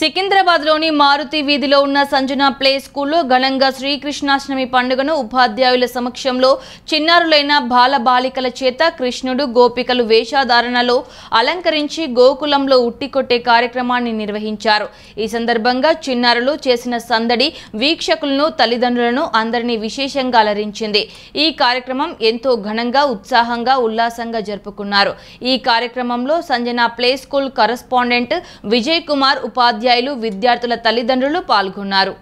సికింద్రాబాద్లోని మారుతి వీధిలో ఉన్న సంజన ప్లే స్కూల్లో ఘనంగా శ్రీకృష్ణాష్టమి పండుగను ఉపాధ్యాయుల సమక్షంలో చిన్నారులైన బాల బాలికల చేత కృష్ణుడు గోపికలు వేషధారణలో అలంకరించి గోకులంలో ఉట్టికొట్టే కార్యక్రమాన్ని నిర్వహించారు ఈ సందర్భంగా చిన్నారులు చేసిన సందడి వీక్షకులను తల్లిదండ్రులను అందరినీ విశేషంగా అలరించింది ఈ కార్యక్రమం ఎంతో ఘనంగా ఉత్సాహంగా ఉల్లాసంగా జరుపుకున్నారు ఈ కార్యక్రమంలో Sanjana play school correspondent Vijay Kumar ఉపాధ్యాయ ఉపాధ్యాయులు విద్యార్థుల తల్లిదండ్రులు పాల్గొన్నారు